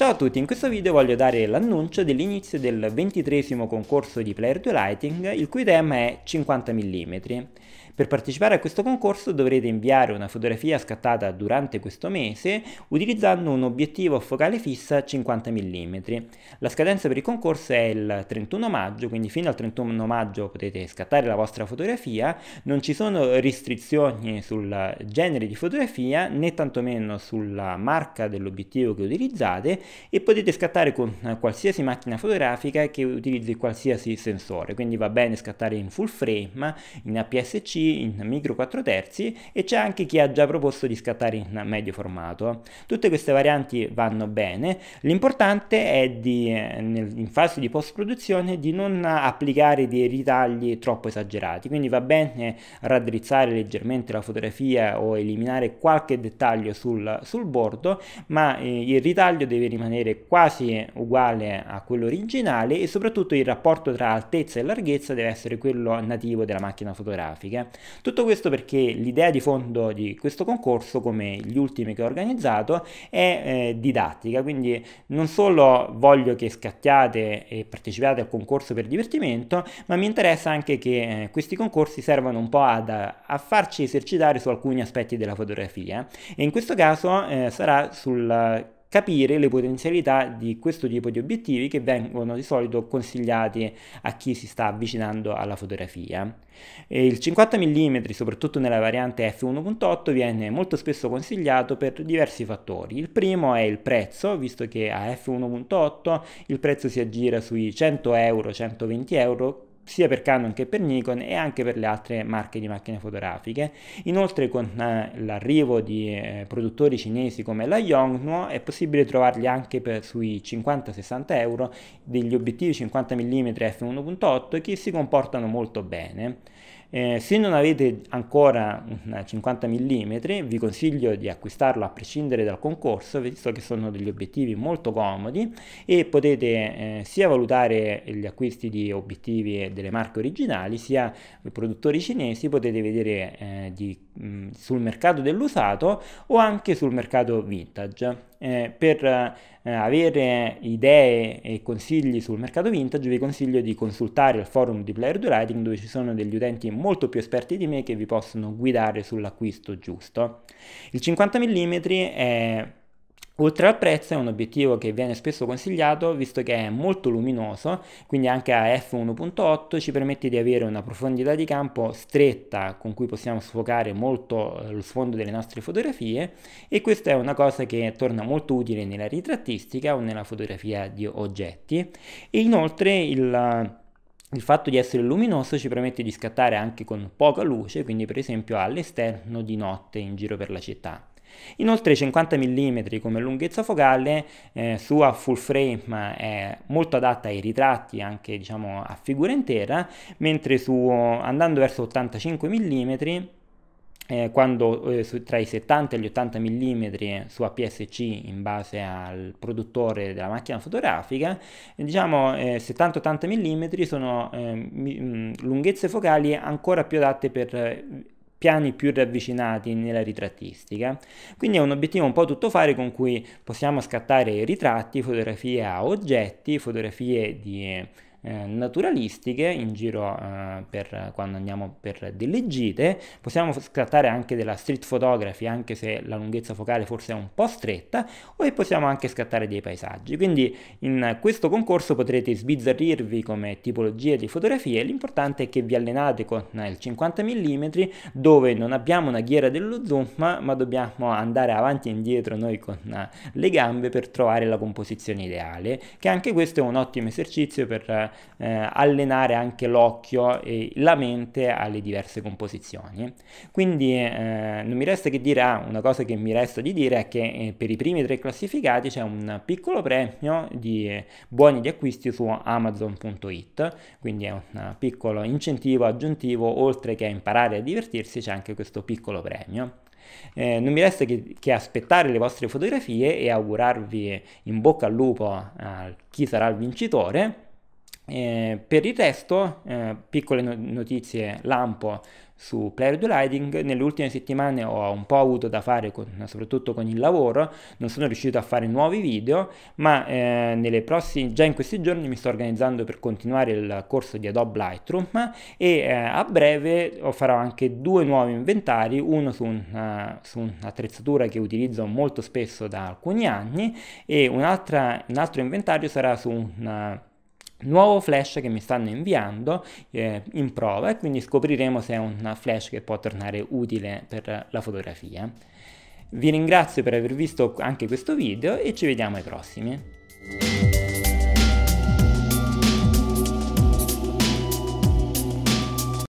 Ciao a tutti, in questo video voglio dare l'annuncio dell'inizio del ventitresimo concorso di Player 2 Lighting, il cui tema è 50 mm. Per partecipare a questo concorso dovrete inviare una fotografia scattata durante questo mese utilizzando un obiettivo focale fissa 50 mm. La scadenza per il concorso è il 31 maggio, quindi fino al 31 maggio potete scattare la vostra fotografia, non ci sono restrizioni sul genere di fotografia né tantomeno sulla marca dell'obiettivo che utilizzate e potete scattare con qualsiasi macchina fotografica che utilizzi qualsiasi sensore, quindi va bene scattare in full frame, in APS-C in micro 4 terzi e c'è anche chi ha già proposto di scattare in medio formato. Tutte queste varianti vanno bene, l'importante è di, eh, in fase di post produzione di non applicare dei ritagli troppo esagerati, quindi va bene raddrizzare leggermente la fotografia o eliminare qualche dettaglio sul, sul bordo, ma eh, il ritaglio deve rimanere quasi uguale a quello originale e soprattutto il rapporto tra altezza e larghezza deve essere quello nativo della macchina fotografica. Tutto questo perché l'idea di fondo di questo concorso, come gli ultimi che ho organizzato, è eh, didattica, quindi non solo voglio che scattiate e partecipiate al concorso per divertimento, ma mi interessa anche che eh, questi concorsi servano un po' ad, a farci esercitare su alcuni aspetti della fotografia e in questo caso eh, sarà sul capire le potenzialità di questo tipo di obiettivi che vengono di solito consigliati a chi si sta avvicinando alla fotografia. E il 50 mm, soprattutto nella variante f1.8, viene molto spesso consigliato per diversi fattori. Il primo è il prezzo, visto che a f1.8 il prezzo si aggira sui 100 euro, 120 euro sia per Canon che per Nikon e anche per le altre marche di macchine fotografiche. Inoltre con eh, l'arrivo di eh, produttori cinesi come la Yongnuo è possibile trovarli anche per, sui 50-60 euro degli obiettivi 50 mm f1.8 che si comportano molto bene. Eh, se non avete ancora una 50 mm vi consiglio di acquistarlo a prescindere dal concorso visto che sono degli obiettivi molto comodi e potete eh, sia valutare gli acquisti di obiettivi del delle marche originali sia produttori cinesi, potete vedere eh, di, mh, mm, sul mercato dell'usato o anche sul mercato vintage. Eh, per eh, avere idee e consigli sul mercato vintage vi consiglio di consultare il forum di Player 2 Lighting dove ci sono degli utenti molto più esperti di me che vi possono guidare sull'acquisto giusto. Il 50 mm è Oltre al prezzo è un obiettivo che viene spesso consigliato visto che è molto luminoso, quindi anche a f1.8 ci permette di avere una profondità di campo stretta con cui possiamo sfocare molto eh, lo sfondo delle nostre fotografie e questa è una cosa che torna molto utile nella ritrattistica o nella fotografia di oggetti e inoltre il il fatto di essere luminoso ci permette di scattare anche con poca luce, quindi per esempio all'esterno di notte in giro per la città. Inoltre 50 mm come lunghezza focale eh, sua full frame è molto adatta ai ritratti anche diciamo a figura intera, mentre su, andando verso 85 mm eh, quando eh, su, tra i 70 e gli 80 mm su APS-C in base al produttore della macchina fotografica, diciamo eh, 70-80 eh, mm sono mi, lunghezze focali ancora più adatte per piani più ravvicinati nella ritrattistica. Quindi è un obiettivo un po' tuttofare con cui possiamo scattare ritratti, fotografie a oggetti, fotografie di eh, naturalistiche in giro eh, per quando andiamo per delle gite, possiamo scattare anche della street photography anche se la lunghezza focale forse è un po' stretta o possiamo anche scattare dei paesaggi. Quindi in questo concorso potrete sbizzarrirvi come tipologie di fotografie, l'importante è che vi allenate con il 50 mm dove non abbiamo una ghiera dello zoom ma dobbiamo andare avanti e indietro noi con eh, le gambe per trovare la composizione ideale, che anche questo è un ottimo esercizio per eh, eh, allenare anche l'occhio e la mente alle diverse composizioni. Quindi eh, non mi resta che dire, ah, una cosa che mi resta di dire è che eh, per i primi tre classificati c'è un piccolo premio di eh, buoni di acquisti su amazon.it, quindi è un piccolo incentivo aggiuntivo, oltre che a imparare a divertirsi c'è anche questo piccolo premio. Eh, non mi resta che, che, aspettare le vostre fotografie e augurarvi in bocca al lupo a chi sarà il vincitore eh, per il resto, eh, piccole no- notizie lampo su Player Lighting, nelle ultime settimane ho un po' avuto da fare con, soprattutto con il lavoro, non sono riuscito a fare nuovi video, ma eh, prossime, già in questi giorni mi sto organizzando per continuare il corso di Adobe Lightroom e eh, a breve farò anche due nuovi inventari, uno su, un, eh, su un'attrezzatura che utilizzo molto spesso da alcuni anni e un altro inventario sarà su un eh, nuovo flash che mi stanno inviando eh, in prova e quindi scopriremo se è un flash che può tornare utile per la fotografia. Vi ringrazio per aver visto anche questo video e ci vediamo ai prossimi.